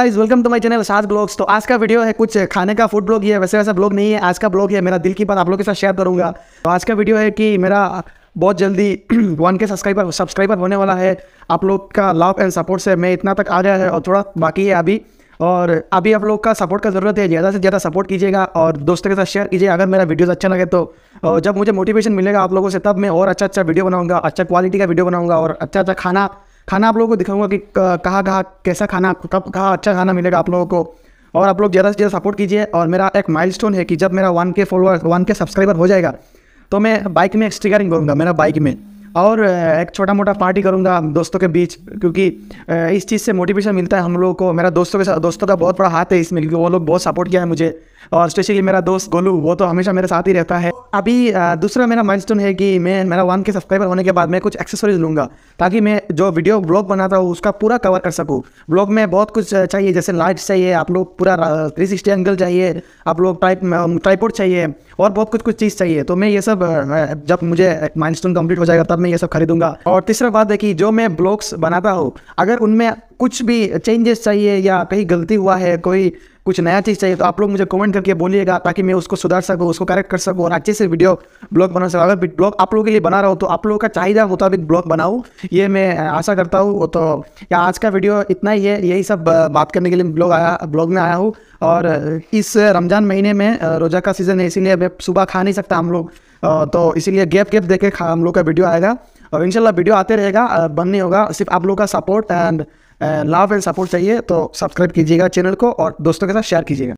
guys welcome to my channel Saaj vlogs तो आज का वीडियो है कुछ खाने का फूड ब्लॉग ये वैसे वैसा ब्लॉग नहीं है आज का ब्लॉग है मेरा दिल की बात आप लोगों के साथ शेयर करूंगा तो आज का वीडियो है कि मेरा बहुत जल्दी वन के सब्सक्राइबर सब्सक्राइबर होने वाला है आप लोग का लव एंड सपोर्ट से मैं इतना तक आ गया है और थोड़ा बाकी है अभी और अभी आप लोग का सपोर्ट का ज़रूरत है ज़्यादा से ज़्यादा सपोर्ट कीजिएगा और दोस्तों के साथ शेयर कीजिए अगर मेरा वीडियोज़ अच्छा लगे तो जब मुझे मोटिवेशन मिलेगा आप लोगों से तब मैं और अच्छा अच्छा वीडियो बनाऊंगा अच्छा क्वालिटी का वीडियो बनाऊंगा और अच्छा अच्छा खाना खाना आप लोगों को दिखाऊंगा कि कहाँ कहाँ कैसा खाना कब कहाँ अच्छा खाना मिलेगा आप लोगों को और आप लोग ज़्यादा से ज़्यादा सपोर्ट कीजिए और मेरा एक माइल है कि जब मेरा वन के फॉलोअर वन के सब्सक्राइबर हो जाएगा तो मैं बाइक में स्टिकरिंग करूँगा मेरा बाइक में और एक छोटा मोटा पार्टी करूँगा दोस्तों के बीच क्योंकि इस चीज़ से मोटिवेशन मिलता है हम लोगों को मेरा दोस्तों के साथ दोस्तों का बहुत बड़ा हाथ है इसमें क्योंकि वो लोग बहुत सपोर्ट किया है मुझे और स्पेशली मेरा दोस्त गोलू वो तो हमेशा मेरे साथ ही रहता है अभी दूसरा मेरा माइलस्टोन है कि मैं मेरा वन के सब्सक्राइबर होने के बाद मैं कुछ एक्सेसरीज लूँगा ताकि मैं जो वीडियो ब्लॉग बनाता हूँ उसका पूरा कवर कर सकूँ ब्लॉग में बहुत कुछ चाहिए जैसे लाइट्स चाहिए आप लोग पूरा थ्री सिक्सटी एंगल चाहिए आप लोग टाइप ट्राईपोर्ट चाहिए और बहुत कुछ कुछ चीज़ चाहिए तो मैं ये सब जब मुझे माइंड स्टोन कम्प्लीट हो जाएगा तब मैं ये सब खरीदूंगा और तीसरा बात है कि जो मैं ब्लॉग्स बनाता हूँ अगर उनमें कुछ भी चेंजेस चाहिए या कहीं गलती हुआ है कोई कुछ नया चीज़ चाहिए तो आप लोग मुझे कमेंट करके बोलिएगा ताकि मैं उसको सुधार सकूँ उसको करेक्ट कर सकूँ और अच्छे से वीडियो ब्लॉग बना सकूँ अगर ब्लॉग आप लोगों के लिए बना रहा हूँ तो आप लोगों का चाहिदा मुताबिक ब्लॉग बनाऊँ ये मैं आशा करता हूँ तो आज का वीडियो इतना ही है यही सब बात करने के लिए ब्लॉग आया ब्लॉग में आया हूँ और इस रमज़ान महीने में रोज़ा का सीज़न है इसीलिए मैं सुबह खा नहीं सकता हम लोग तो इसीलिए गैप गैप देके हम लोग का वीडियो आएगा और इंशाल्लाह वीडियो आते रहेगा बंद नहीं होगा सिर्फ आप लोग का support and love and support चाहिए तो सब्सक्राइब कीजिएगा चैनल को और दोस्तों के साथ शेयर कीजिएगा